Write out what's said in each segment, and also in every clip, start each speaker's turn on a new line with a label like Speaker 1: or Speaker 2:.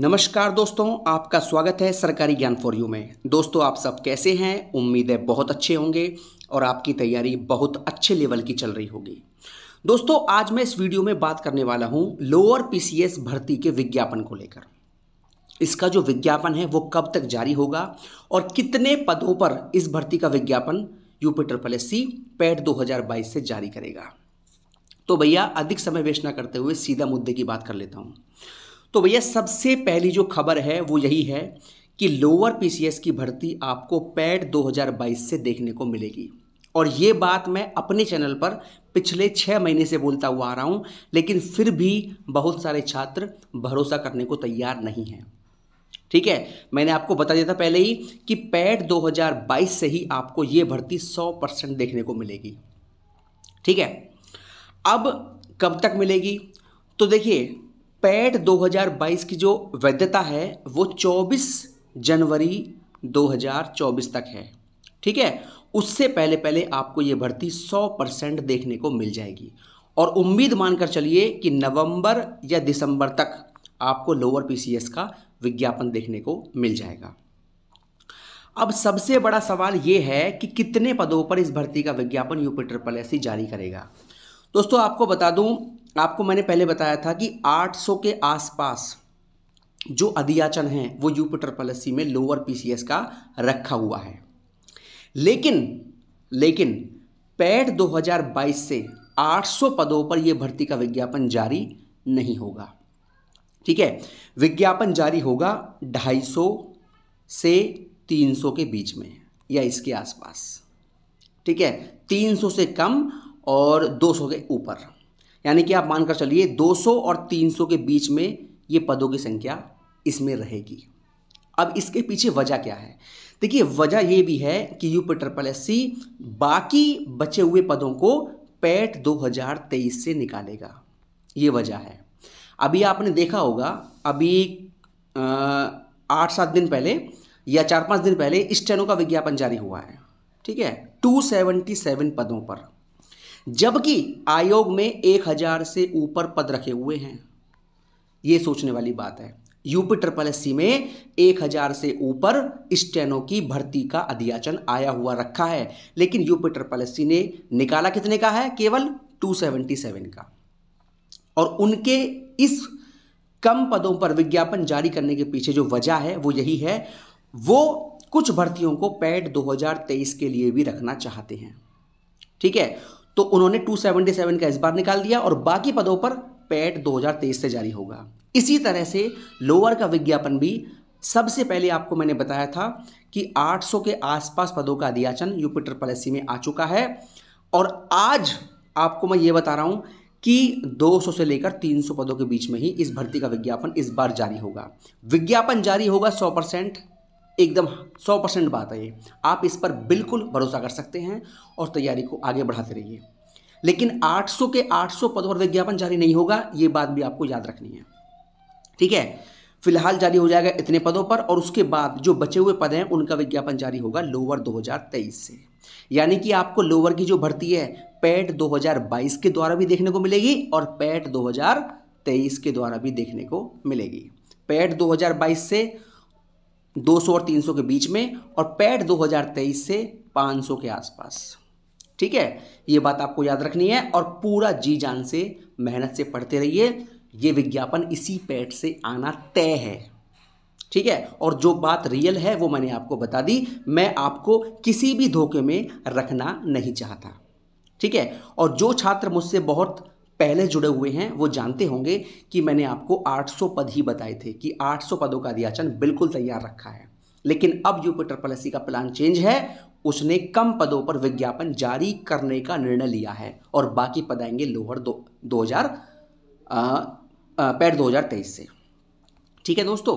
Speaker 1: नमस्कार दोस्तों आपका स्वागत है सरकारी ज्ञान फॉर यू में दोस्तों आप सब कैसे हैं उम्मीद है बहुत अच्छे होंगे और आपकी तैयारी बहुत अच्छे लेवल की चल रही होगी दोस्तों आज मैं इस वीडियो में बात करने वाला हूं लोअर पीसीएस भर्ती के विज्ञापन को लेकर इसका जो विज्ञापन है वो कब तक जारी होगा और कितने पदों पर इस भर्ती का विज्ञापन UP triple S C PET दो से जारी करेगा तो भैया अधिक समय वेस्ट ना करते हुए सीधा मुद्दे की बात कर लेता हूँ तो भैया सबसे पहली जो खबर है वो यही है कि लोअर पीसीएस की भर्ती आपको पैड 2022 से देखने को मिलेगी और ये बात मैं अपने चैनल पर पिछले छः महीने से बोलता हुआ आ रहा हूँ लेकिन फिर भी बहुत सारे छात्र भरोसा करने को तैयार नहीं हैं ठीक है मैंने आपको बता दिया था पहले ही कि पैड 2022 से ही आपको ये भर्ती 100 परसेंट देखने को मिलेगी ठीक है अब कब तक मिलेगी तो देखिए पैट 2022 की जो वैधता है वो 24 जनवरी 2024 तक है ठीक है उससे पहले पहले आपको ये भर्ती 100 परसेंट देखने को मिल जाएगी और उम्मीद मानकर चलिए कि नवंबर या दिसंबर तक आपको लोअर पीसीएस का विज्ञापन देखने को मिल जाएगा अब सबसे बड़ा सवाल ये है कि कितने पदों पर इस भर्ती का विज्ञापन यूपी ट्रिपल एस जारी करेगा दोस्तों आपको बता दूं आपको मैंने पहले बताया था कि 800 के आसपास जो अधियाचन है वो यूपिटर पॉलिसी में लोअर पीसीएस का रखा हुआ है लेकिन लेकिन पैट 2022 से 800 पदों पर यह भर्ती का विज्ञापन जारी नहीं होगा ठीक है विज्ञापन जारी होगा 250 से 300 के बीच में या इसके आसपास ठीक है 300 से कम और 200 के ऊपर यानी कि आप मानकर चलिए 200 और 300 के बीच में ये पदों की संख्या इसमें रहेगी अब इसके पीछे वजह क्या है देखिए वजह ये भी है कि यू पे ट्रिपल एस सी बाकी बचे हुए पदों को पैट 2023 से निकालेगा ये वजह है अभी आपने देखा होगा अभी आठ सात दिन पहले या चार पाँच दिन पहले स्टेनो का विज्ञापन जारी हुआ है ठीक है 277 पदों पर जबकि आयोग में एक हज़ार से ऊपर पद रखे हुए हैं ये सोचने वाली बात है यूपी ट्रिपल एस में एक हज़ार से ऊपर स्टेनो की भर्ती का अधियाचन आया हुआ रखा है लेकिन यूपी ट्रिपल एस ने निकाला कितने का है केवल 277 का और उनके इस कम पदों पर विज्ञापन जारी करने के पीछे जो वजह है वो यही है वो कुछ भर्तियों को पैड 2023 के लिए भी रखना चाहते हैं ठीक है तो उन्होंने 277 का इस बार निकाल दिया और बाकी पदों पर पैट 2023 से जारी होगा इसी तरह से लोअर का विज्ञापन भी सबसे पहले आपको मैंने बताया था कि 800 के आसपास पदों का अधियाचन यूपिटर पॉलिसी में आ चुका है और आज आपको मैं ये बता रहा हूँ कि 200 से लेकर 300 पदों के बीच में ही इस भर्ती का विज्ञापन इस बार जारी होगा विज्ञापन जारी होगा 100 परसेंट एकदम सौ परसेंट बात है ये आप इस पर बिल्कुल भरोसा कर सकते हैं और तैयारी को आगे बढ़ाते रहिए लेकिन 800 के 800 पदों पर विज्ञापन जारी नहीं होगा ये बात भी आपको याद रखनी है ठीक है फिलहाल जारी हो जाएगा इतने पदों पर और उसके बाद जो बचे हुए पद हैं उनका विज्ञापन जारी होगा लोअर 2023 से यानी कि आपको लोअर की जो भर्ती है पैट 2022 के द्वारा भी देखने को मिलेगी और पैट 2023 के द्वारा भी देखने को मिलेगी पैट 2022 से 200 और 300 के बीच में और पैट 2023 से 500 के आसपास ठीक है ये बात आपको याद रखनी है और पूरा जी जान से मेहनत से पढ़ते रहिए ये विज्ञापन इसी पैट से आना तय है ठीक है और जो बात रियल है वो मैंने आपको बता दी मैं आपको किसी भी धोखे में रखना नहीं चाहता ठीक है और जो छात्र मुझसे बहुत पहले जुड़े हुए हैं वो जानते होंगे कि मैंने आपको 800 पद ही बताए थे कि 800 पदों का रियाचन बिल्कुल तैयार रखा है लेकिन अब यूपी ट्रिपल एस का प्लान चेंज है उसने कम पदों पर विज्ञापन जारी करने का निर्णय लिया है और बाकी पद आएंगे लोअर दो दो हजार पैर दो हजार तेईस से ठीक है दोस्तों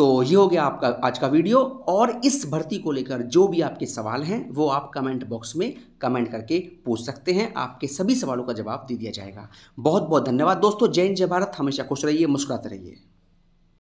Speaker 1: तो ये हो गया आपका आज का वीडियो और इस भर्ती को लेकर जो भी आपके सवाल हैं वो आप कमेंट बॉक्स में कमेंट करके पूछ सकते हैं आपके सभी सवालों का जवाब दे दिया जाएगा बहुत बहुत धन्यवाद दोस्तों जय हिंद जय भारत हमेशा खुश रहिए मुस्कुराते रहिए